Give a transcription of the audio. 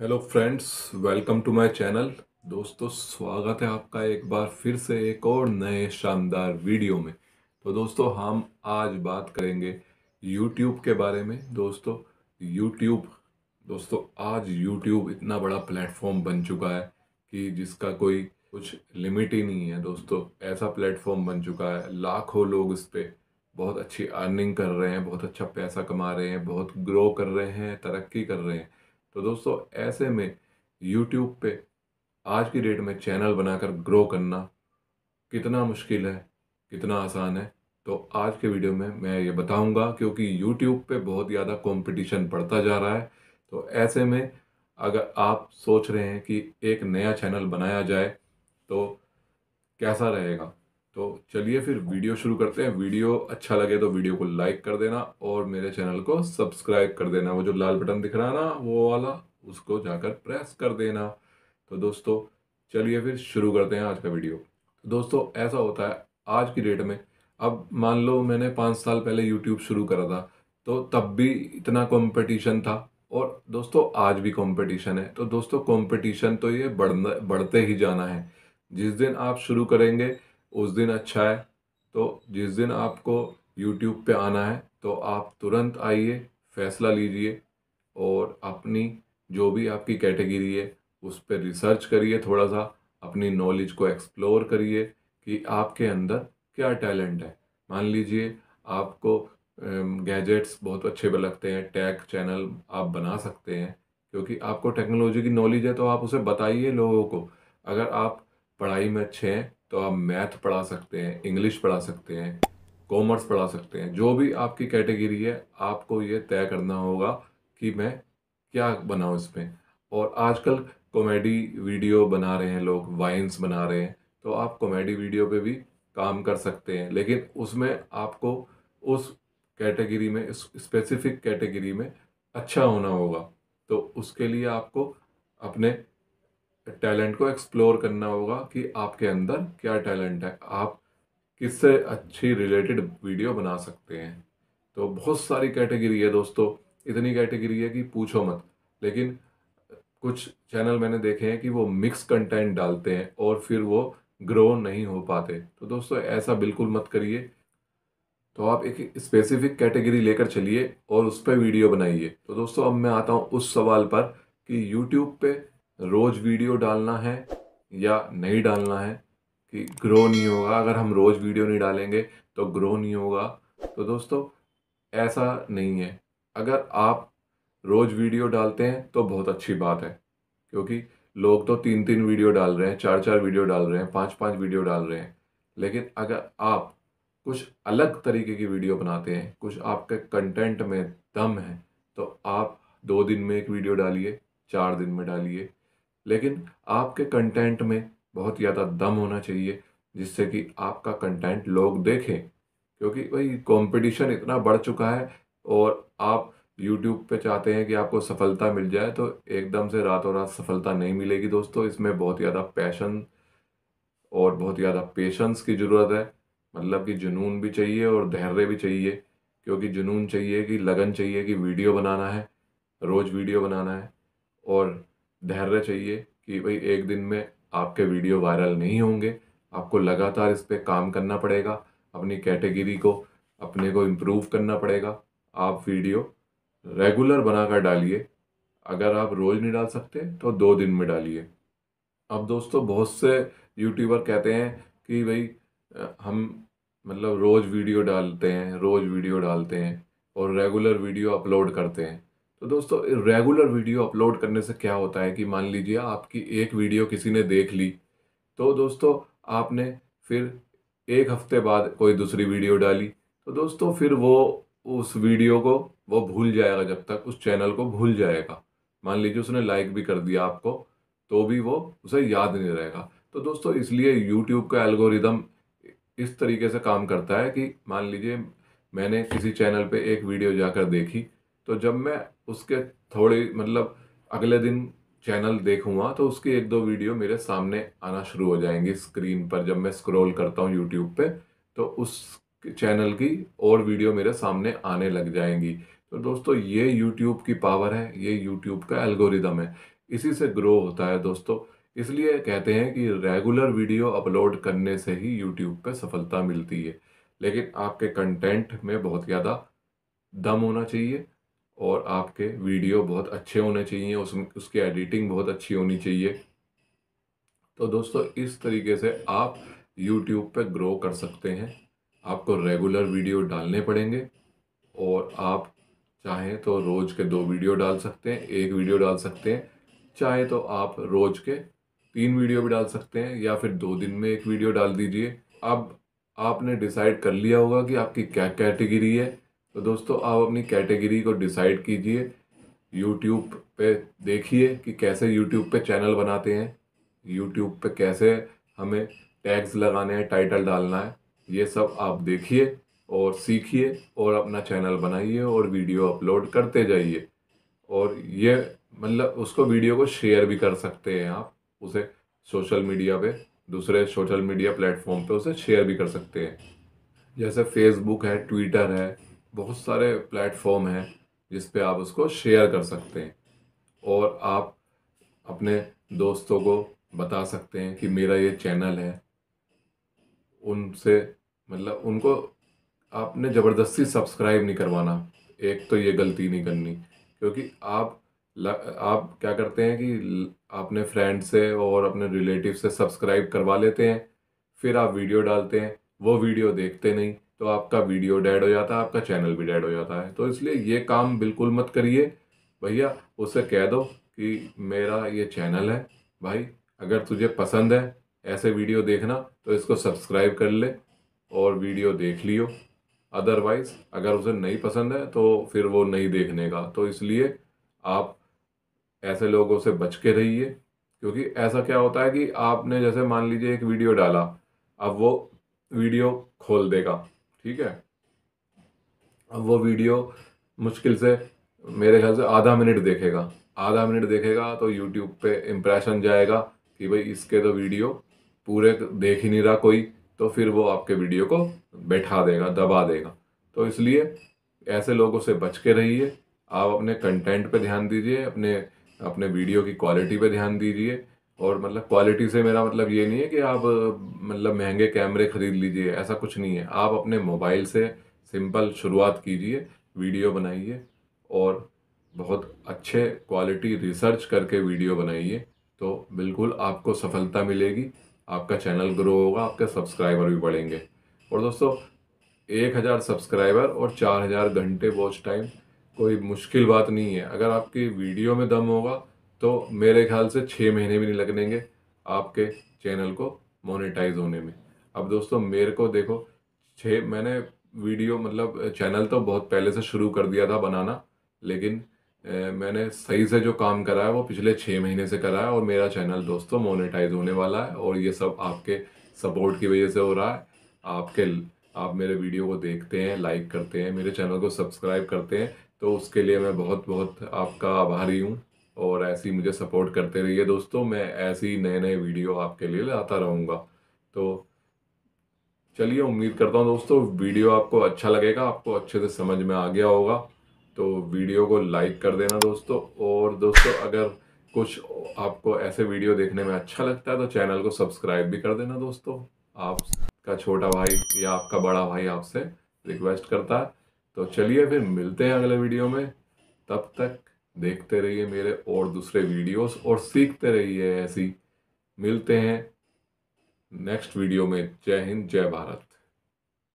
hello friends welcome to my channel दोस्तों स्वागत है आपका एक बार फिर से एक और नए शानदार वीडियो में तो दोस्तों हम आज बात करेंगे यूट्यूब के बारे में दोस्तों यूट्यूब दोस्तों आज यूट्यूब इतना बड़ा प्लेटफॉर्म बन चुका है कि जिसका कोई कुछ लिमिट ही नहीं है दोस्तों ऐसा प्लेटफॉर्म बन चुका है लाखों लोग इस पर बहुत अच्छी अर्निंग कर रहे हैं बहुत अच्छा पैसा कमा रहे हैं बहुत ग्रो कर रहे हैं तरक्की कर रहे हैं तो दोस्तों ऐसे में यूट्यूब पे आज की डेट में चैनल बनाकर ग्रो करना कितना मुश्किल है कितना आसान है तो आज के वीडियो में मैं ये बताऊंगा क्योंकि यूट्यूब पे बहुत ज़्यादा कंपटीशन बढ़ता जा रहा है तो ऐसे में अगर आप सोच रहे हैं कि एक नया चैनल बनाया जाए तो कैसा रहेगा तो चलिए फिर वीडियो शुरू करते हैं वीडियो अच्छा लगे तो वीडियो को लाइक कर देना और मेरे चैनल को सब्सक्राइब कर देना वो जो लाल बटन दिख रहा है ना वो वाला उसको जाकर प्रेस कर देना तो दोस्तों चलिए फिर शुरू करते हैं आज का वीडियो तो दोस्तों ऐसा होता है आज की डेट में अब मान लो मैंने पाँच साल पहले यूट्यूब शुरू करा था तो तब भी इतना कॉम्पिटिशन था और दोस्तों आज भी कॉम्पटिशन है तो दोस्तों कॉम्पटिशन तो ये बढ़ बढ़ते ही जाना है जिस दिन आप शुरू करेंगे उस दिन अच्छा है तो जिस दिन आपको यूट्यूब पे आना है तो आप तुरंत आइए फैसला लीजिए और अपनी जो भी आपकी कैटेगरी है उस पर रिसर्च करिए थोड़ा सा अपनी नॉलेज को एक्सप्लोर करिए कि आपके अंदर क्या टैलेंट है मान लीजिए आपको गैजेट्स बहुत अच्छे लगते हैं टैक चैनल आप बना सकते हैं क्योंकि आपको टेक्नोलॉजी की नॉलेज है तो आप उसे बताइए लोगों को अगर आप पढ़ाई में अच्छे हैं तो आप मैथ पढ़ा सकते हैं इंग्लिश पढ़ा सकते हैं कॉमर्स पढ़ा सकते हैं जो भी आपकी कैटेगरी है आपको ये तय करना होगा कि मैं क्या बनाऊँ इसमें और आजकल कॉमेडी वीडियो बना रहे हैं लोग वाइन्स बना रहे हैं तो आप कॉमेडी वीडियो पे भी काम कर सकते हैं लेकिन उसमें आपको उस कैटेगरी में स्पेसिफिक कैटेगरी में अच्छा होना होगा तो उसके लिए आपको अपने टैलेंट को एक्सप्लोर करना होगा कि आपके अंदर क्या टैलेंट है आप किससे अच्छी रिलेटेड वीडियो बना सकते हैं तो बहुत सारी कैटेगरी है दोस्तों इतनी कैटेगरी है कि पूछो मत लेकिन कुछ चैनल मैंने देखे हैं कि वो मिक्स कंटेंट डालते हैं और फिर वो ग्रो नहीं हो पाते तो दोस्तों ऐसा बिल्कुल मत करिए तो आप एक स्पेसिफिक कैटेगरी लेकर चलिए और उस पर वीडियो बनाइए तो दोस्तों अब मैं आता हूँ उस सवाल पर कि यूट्यूब पे रोज़ वीडियो डालना है या नहीं डालना है कि ग्रो नहीं होगा अगर हम रोज़ वीडियो नहीं डालेंगे तो ग्रो नहीं होगा तो दोस्तों ऐसा नहीं है अगर आप रोज़ वीडियो डालते हैं तो बहुत अच्छी बात है क्योंकि लोग तो तीन तीन वीडियो डाल रहे हैं चार चार वीडियो डाल रहे हैं पाँच पाँच वीडियो डाल रहे हैं लेकिन अगर आप कुछ अलग तरीके की वीडियो बनाते हैं कुछ आपके कंटेंट में दम है तो आप दो दिन में एक वीडियो डालिए चार दिन में डालिए लेकिन आपके कंटेंट में बहुत ज़्यादा दम होना चाहिए जिससे कि आपका कंटेंट लोग देखें क्योंकि भाई कंपटीशन इतना बढ़ चुका है और आप यूट्यूब पे चाहते हैं कि आपको सफलता मिल जाए तो एकदम से रातों रात सफलता नहीं मिलेगी दोस्तों इसमें बहुत ज़्यादा पैशन और बहुत ज़्यादा पेशेंस की ज़रूरत है मतलब कि जुनून भी चाहिए और धैर्य भी चाहिए क्योंकि जुनून चाहिए कि लगन चाहिए कि वीडियो बनाना है रोज़ वीडियो बनाना है और धैर्य चाहिए कि भाई एक दिन में आपके वीडियो वायरल नहीं होंगे आपको लगातार इस पर काम करना पड़ेगा अपनी कैटेगरी को अपने को इम्प्रूव करना पड़ेगा आप वीडियो रेगुलर बनाकर डालिए अगर आप रोज़ नहीं डाल सकते तो दो दिन में डालिए अब दोस्तों बहुत से यूट्यूबर कहते हैं कि भाई हम मतलब रोज़ वीडियो डालते हैं रोज़ वीडियो डालते हैं और रेगुलर वीडियो अपलोड करते हैं तो दोस्तों रेगुलर वीडियो अपलोड करने से क्या होता है कि मान लीजिए आपकी एक वीडियो किसी ने देख ली तो दोस्तों आपने फिर एक हफ्ते बाद कोई दूसरी वीडियो डाली तो दोस्तों फिर वो उस वीडियो को वो भूल जाएगा जब तक उस चैनल को भूल जाएगा मान लीजिए उसने लाइक भी कर दिया आपको तो भी वो उसे याद नहीं रहेगा तो दोस्तों इसलिए यूट्यूब का एल्गोरिदम इस तरीके से काम करता है कि मान लीजिए मैंने किसी चैनल पे एक वीडियो जाकर देखी तो जब मैं उसके थोड़े मतलब अगले दिन चैनल देखूंगा तो उसकी एक दो वीडियो मेरे सामने आना शुरू हो जाएंगी स्क्रीन पर जब मैं स्क्रॉल करता हूँ यूट्यूब पे तो उस चैनल की और वीडियो मेरे सामने आने लग जाएंगी तो दोस्तों ये यूट्यूब की पावर है ये यूट्यूब का एल्गोरिदम है इसी से ग्रो होता है दोस्तों इसलिए कहते हैं कि रेगुलर वीडियो अपलोड करने से ही यूट्यूब पर सफलता मिलती है लेकिन आपके कंटेंट में बहुत ज़्यादा दम होना चाहिए और आपके वीडियो बहुत अच्छे होने चाहिए उसमें उसकी एडिटिंग बहुत अच्छी होनी चाहिए तो दोस्तों इस तरीके से आप यूट्यूब पे ग्रो कर सकते हैं आपको रेगुलर वीडियो डालने पड़ेंगे और आप चाहें तो रोज़ के दो वीडियो डाल सकते हैं एक वीडियो डाल सकते हैं चाहे तो आप रोज़ के तीन वीडियो भी डाल सकते हैं या फिर दो दिन में एक वीडियो डाल दीजिए अब आपने डिसाइड कर लिया होगा कि आपकी क्या कैटेगरी है तो दोस्तों आप अपनी कैटेगरी को डिसाइड कीजिए यूट्यूब पे देखिए कि कैसे यूट्यूब पे चैनल बनाते हैं यूट्यूब पे कैसे हमें टैग्स लगाने हैं टाइटल डालना है ये सब आप देखिए और सीखिए और अपना चैनल बनाइए और वीडियो अपलोड करते जाइए और ये मतलब उसको वीडियो को शेयर भी कर सकते हैं आप उसे सोशल मीडिया पे दूसरे सोशल मीडिया प्लेटफॉर्म पे उसे शेयर भी कर सकते हैं जैसे फेसबुक है ट्विटर है बहुत सारे प्लेटफॉर्म हैं जिस पे आप उसको शेयर कर सकते हैं और आप अपने दोस्तों को बता सकते हैं कि मेरा ये चैनल है उनसे मतलब उनको आपने ज़बरदस्ती सब्सक्राइब नहीं करवाना एक तो ये गलती नहीं करनी क्योंकि आप ल, आप क्या करते हैं कि आपने फ्रेंड से और अपने रिलेटिव से सब्सक्राइब करवा लेते हैं फिर आप वीडियो डालते हैं वो वीडियो देखते नहीं तो आपका वीडियो डेड हो जाता है आपका चैनल भी डेड हो जाता है तो इसलिए ये काम बिल्कुल मत करिए भैया उससे कह दो कि मेरा ये चैनल है भाई अगर तुझे पसंद है ऐसे वीडियो देखना तो इसको सब्सक्राइब कर ले और वीडियो देख लियो अदरवाइज़ अगर उसे नहीं पसंद है तो फिर वो नहीं देखने का तो इसलिए आप ऐसे लोगों से बच के रहिए क्योंकि ऐसा क्या होता है कि आपने जैसे मान लीजिए एक वीडियो डाला अब वो वीडियो खोल देगा ठीक है अब वो वीडियो मुश्किल से मेरे ख्याल से आधा मिनट देखेगा आधा मिनट देखेगा तो यूट्यूब पे इम्प्रेशन जाएगा कि भाई इसके तो वीडियो पूरे देख ही नहीं रहा कोई तो फिर वो आपके वीडियो को बैठा देगा दबा देगा तो इसलिए ऐसे लोगों से बच के रहिए आप अपने कंटेंट पे ध्यान दीजिए अपने अपने वीडियो की क्वालिटी पे ध्यान दीजिए और मतलब क्वालिटी से मेरा मतलब ये नहीं है कि आप मतलब महंगे कैमरे खरीद लीजिए ऐसा कुछ नहीं है आप अपने मोबाइल से सिंपल शुरुआत कीजिए वीडियो बनाइए और बहुत अच्छे क्वालिटी रिसर्च करके वीडियो बनाइए तो बिल्कुल आपको सफलता मिलेगी आपका चैनल ग्रो होगा आपके सब्सक्राइबर भी बढ़ेंगे और दोस्तों एक हज़ार सब्सक्राइबर और चार हज़ार घंटे वॉच टाइम कोई मुश्किल बात नहीं है अगर आपकी वीडियो में दम होगा तो मेरे ख्याल से छः महीने भी नहीं लगनेंगे आपके चैनल को मोनेटाइज होने में अब दोस्तों मेरे को देखो छः मैंने वीडियो मतलब चैनल तो बहुत पहले से शुरू कर दिया था बनाना लेकिन ए, मैंने सही से जो काम करा है वो पिछले छः महीने से करा है और मेरा चैनल दोस्तों मोनेटाइज होने वाला है और ये सब आपके सपोर्ट की वजह से हो रहा है आपके आप मेरे वीडियो को देखते हैं लाइक करते हैं मेरे चैनल को सब्सक्राइब करते हैं तो उसके लिए मैं बहुत बहुत आपका आभारी हूँ और ऐसी मुझे सपोर्ट करते रहिए दोस्तों मैं ऐसी नए नए वीडियो आपके लिए लाता रहूँगा तो चलिए उम्मीद करता हूँ दोस्तों वीडियो आपको अच्छा लगेगा आपको अच्छे से समझ में आ गया होगा तो वीडियो को लाइक कर देना दोस्तों और दोस्तों अगर कुछ आपको ऐसे वीडियो देखने में अच्छा लगता है तो चैनल को सब्सक्राइब भी कर देना दोस्तों आपका छोटा भाई या आपका बड़ा भाई आपसे रिक्वेस्ट करता है तो चलिए फिर मिलते हैं अगले वीडियो में तब तक देखते रहिए मेरे और दूसरे वीडियोस और सीखते रहिए ऐसी मिलते हैं नेक्स्ट वीडियो में जय हिंद जय भारत